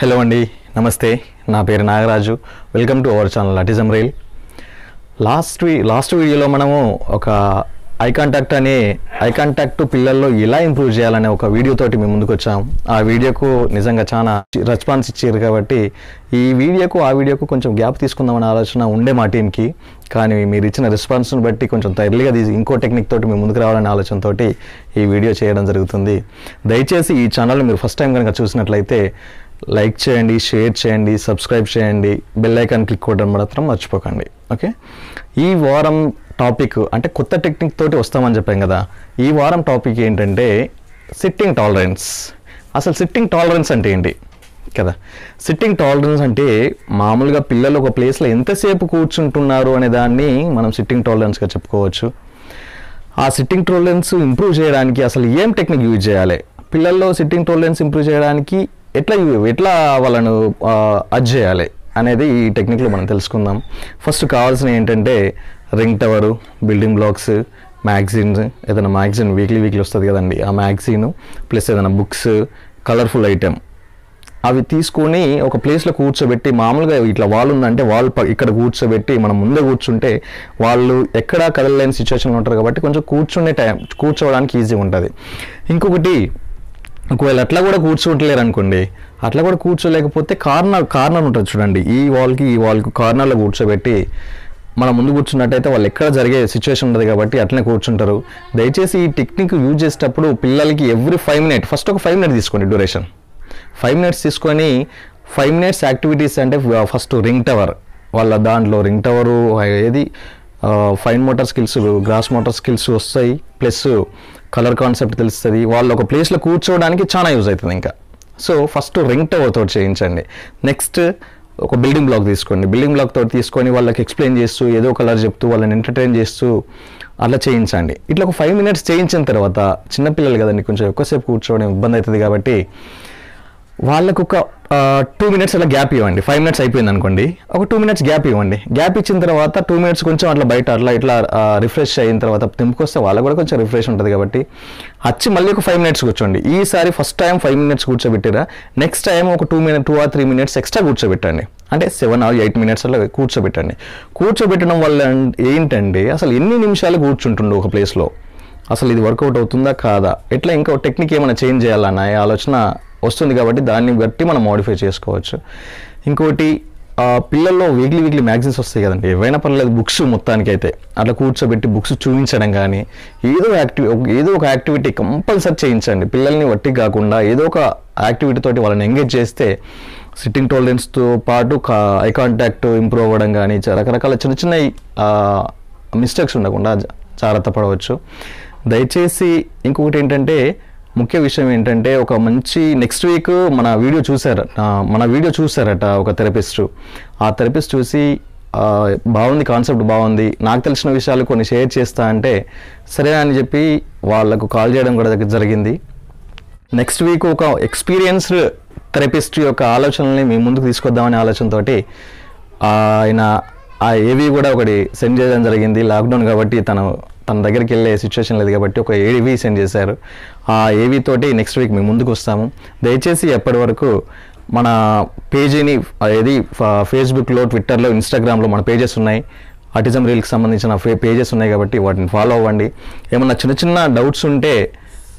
hello అండి నమస్తే నా పేరు Nagaraju welcome to our channel autism రైల్ లాస్ట్ వీ లాస్ట్ వీడియోలో మనము ఒక ఐ కాంటాక్ట్ అనే ఐ కాంటాక్ట్ పిల్లల్లో ఎలా ఇంప్రూవ్ చేయాలనే ఒక వీడియోతోటి మేము ముందుకు వచ్చాము ఆ వీడియోకు నిజంగా చాలా రెస్పాన్స్ ఇచ్చారు కాబట్టి ఈ వీడియోకు ఆ వీడియోకు కొంచెం గ్యాప్ తీసుకుందామనే ఆలోచన ఉండే మా టీంకి కానీ మీరు ఇచ్చిన రెస్పాన్స్ను బట్టి కొంచెం తరలిగా తీసి ఇంకో టెక్నిక్ తోటి మేము ముందుకు రావాలనే ఆలోచనతో ఈ వీడియో చేయడం జరుగుతుంది దయచేసి ఈ ఛానల్ మీరు ఫస్ట్ టైం కనుక చూసినట్లయితే లైక్ చేయండి షేర్ చేయండి సబ్స్క్రైబ్ చేయండి బెల్ ఐకాన్ క్లిక్ కొట్టడం మాత్రం మర్చిపోకండి ఓకే ఈ వారం టాపిక్ అంటే కొత్త టెక్నిక్ తోటి వస్తామని చెప్పాం కదా ఈ వారం టాపిక్ ఏంటంటే సిట్టింగ్ టాలరెన్స్ అసలు సిట్టింగ్ టాలరెన్స్ అంటే ఏంటి కదా సిట్టింగ్ టాలరెన్స్ అంటే మామూలుగా పిల్లలు ఒక ప్లేస్లో ఎంతసేపు కూర్చుంటున్నారు అనే దాన్ని మనం సిట్టింగ్ టాలరెన్స్గా చెప్పుకోవచ్చు ఆ సిట్టింగ్ టాలరెన్స్ ఇంప్రూవ్ చేయడానికి అసలు ఏం టెక్నిక్ యూజ్ చేయాలి పిల్లల్లో సిట్టింగ్ టాలరెన్స్ ఇంప్రూవ్ చేయడానికి ఎట్లా ఎట్లా వాళ్ళను అడ్జ్ చేయాలి అనేది ఈ టెక్నిక్లో మనం తెలుసుకుందాం ఫస్ట్ కావాల్సిన ఏంటంటే ring tower building blocks magazines ఏదైనా మ్యాగ్జిన్ వీక్లీ వీక్లీ వస్తుంది కదండి ఆ మ్యాగ్జిన్ ప్లస్ ఏదైనా బుక్స్ కలర్ఫుల్ ఐటెం అవి తీసుకొని ఒక ప్లేస్లో కూర్చోబెట్టి మామూలుగా ఇట్లా వాళ్ళు ఉందంటే వాళ్ళు ఇక్కడ కూర్చోబెట్టి మనం ముందే కూర్చుంటే వాళ్ళు ఎక్కడా కదలలేని సిచ్యువేషన్లో ఉంటారు కాబట్టి కొంచెం కూర్చునే టైం కూర్చోవడానికి ఈజీగా ఉంటుంది ఇంకొకటి ఒకవేళ అట్లా కూడా కూర్చోవట్లేరు అనుకోండి అట్లా కూడా కూర్చోలేకపోతే కార్నర్ కార్నర్ ఉంటుంది చూడండి ఈ వాల్కి ఈ వాల్కి కార్నర్లో కూర్చోబెట్టి మన ముందు కూర్చున్నట్టయితే వాళ్ళు ఎక్కడ జరిగే సిచ్యువేషన్ ఉండదు కాబట్టి అట్లనే కూర్చుంటారు దయచేసి ఈ టెక్నిక్ యూజ్ చేసేటప్పుడు పిల్లలకి ఎవ్రీ ఫైవ్ మినిట్ ఫస్ట్ ఒక ఫైవ్ మినిట్ తీసుకోండి డ్యూరేషన్ ఫైవ్ మినిట్స్ తీసుకొని ఫైవ్ మినిట్స్ యాక్టివిటీస్ అంటే ఫస్ట్ రింగ్ టవర్ వాళ్ళ దాంట్లో రింగ్ టవరు ఏది fine motor skills gross motor skills వస్తాయి ప్లస్ కలర్ కాన్సెప్ట్ తెలుస్తుంది వాళ్ళు ఒక ప్లేస్లో కూర్చోవడానికి చాలా యూజ్ అవుతుంది ఇంకా సో ఫస్ట్ రింగ్ తోటి చేయించండి నెక్స్ట్ ఒక బిల్డింగ్ బ్లాక్ తీసుకోండి బిల్డింగ్ బ్లాక్ తోటి తీసుకొని వాళ్ళకి ఎక్స్ప్లెయిన్ చేస్తూ ఏదో కలర్ చెప్తూ వాళ్ళని ఎంటర్టైన్ చేస్తూ అలా చేయించండి ఇట్లా ఒక ఫైవ్ మినిట్స్ చేయించిన తర్వాత చిన్నపిల్లలు కదండి కొంచెం ఎక్కువసేపు కూర్చోవడం ఇబ్బంది అవుతుంది కాబట్టి వాళ్ళకు ఒక టూ మినిట్స్ అలా గ్యాప్ ఇవ్వండి ఫైవ్ మినిట్స్ అయిపోయింది అనుకోండి ఒక టూ మినిట్స్ గ్యాప్ ఇవ్వండి గ్యాప్ ఇచ్చిన తర్వాత టూ మినిట్స్ కొంచెం అట్లా బయట అట్లా ఇట్లా రిఫ్రెష్ అయిన తర్వాత తింపుకొస్తే వాళ్ళకు కూడా కొంచెం రిఫ్రెష్ ఉంటుంది కాబట్టి వచ్చి మళ్ళీ ఒక ఫైవ్ మినిట్స్ కూర్చోండి ఈసారి ఫస్ట్ టైం ఫైవ్ మినిట్స్ కూర్చోబెట్టిరా నెక్స్ట్ టైం ఒక two minute two or three minutes extra కూర్చోబెట్టండి అంటే సెవెన్ ఆర్ ఎయిట్ మినిట్స్ అలా కూర్చోబెట్టండి కూర్చోబెట్టడం వల్ల ఏంటంటే అసలు ఎన్ని నిమిషాలు కూర్చుంటుండే ఒక ప్లేస్లో అసలు ఇది వర్కౌట్ అవుతుందా కాదా ఎట్లా ఇంకో టెక్నిక్ ఏమైనా చేంజ్ చేయాలన్న ఆలోచన వస్తుంది కాబట్టి దాన్ని బట్టి మనం మోడిఫై చేసుకోవచ్చు ఇంకోటి పిల్లల్లో వీక్లీ వీక్లీ మ్యాగజైన్స్ వస్తాయి కదండి ఏవైనా పర్లేదు బుక్స్ మొత్తానికి అయితే అట్లా కూర్చోబెట్టి బుక్స్ చూపించడం కానీ ఏదో యాక్టివి ఏదో ఒక యాక్టివిటీ కంపల్సరీ చేయించండి పిల్లల్ని వట్టి కాకుండా ఏదో ఒక యాక్టివిటీ తోటి వాళ్ళని ఎంగేజ్ చేస్తే సిట్టింగ్ టోలరెన్స్తో పాటు ఐ కాంటాక్ట్ ఇంప్రూవ్ అవ్వడం కానీ రకరకాల చిన్న చిన్న మిస్టేక్స్ ఉండకుండా జాగ్రత్త పడవచ్చు దయచేసి ఇంకొకటి ఏంటంటే ముఖ్య విషయం ఏంటంటే ఒక మంచి నెక్స్ట్ వీక్ మన వీడియో చూశారు మన వీడియో చూశారట ఒక థెరపిస్ట్ ఆ థెరపిస్ట్ చూసి బాగుంది కాన్సెప్ట్ బాగుంది నాకు తెలిసిన విషయాలు కొన్ని షేర్ చేస్తా అంటే సరే అని చెప్పి వాళ్ళకు కాల్ చేయడం కూడా దగ్గర జరిగింది నెక్స్ట్ వీక్ ఒక ఎక్స్పీరియన్స్డ్ థెరపిస్ట్ యొక్క ఆలోచనల్ని మీ ముందుకు తీసుకొద్దామనే ఆలోచనతో ఆయన ఆ ఏవి కూడా ఒకటి సెండ్ చేయడం జరిగింది లాక్డౌన్ కాబట్టి తను తన దగ్గరికి వెళ్ళే సిచ్యువేషన్ లేదు కాబట్టి ఒక ఏవి సెండ్ చేశారు ఆ ఏవీ తోటి నెక్స్ట్ వీక్ మేము ముందుకు వస్తాము దయచేసి ఎప్పటి వరకు మన పేజీని అది ఫేస్బుక్లో ట్విట్టర్లో ఇన్స్టాగ్రామ్లో మన పేజెస్ ఉన్నాయి ఆటిజం రీల్కి సంబంధించిన పేజెస్ ఉన్నాయి కాబట్టి వాటిని ఫాలో అవ్వండి ఏమన్నా చిన్న చిన్న డౌట్స్ ఉంటే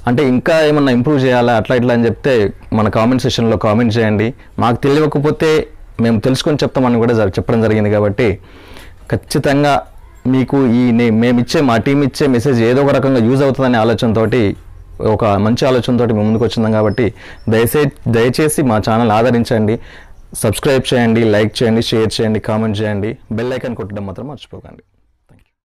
అంటే ఇంకా ఏమన్నా ఇంప్రూవ్ చేయాలా అట్లా ఇట్లా అని చెప్తే మన కామెంట్ సెషన్లో కామెంట్ చేయండి మాకు తెలియకపోతే మేము తెలుసుకొని చెప్తామని కూడా చెప్పడం జరిగింది కాబట్టి ఖచ్చితంగా మీకు ఈ మేము ఇచ్చే మా టీం ఇచ్చే మెసేజ్ ఏదో ఒక రకంగా యూజ్ అవుతుందనే ఆలోచనతో ఒక మంచి ఆలోచనతో మేము ముందుకు వచ్చిందాం కాబట్టి దయచే దయచేసి మా ఛానల్ ఆదరించండి సబ్స్క్రైబ్ చేయండి లైక్ చేయండి షేర్ చేయండి కామెంట్ చేయండి బెల్ ఐకాన్ కొట్టడం మాత్రం మర్చిపోకండి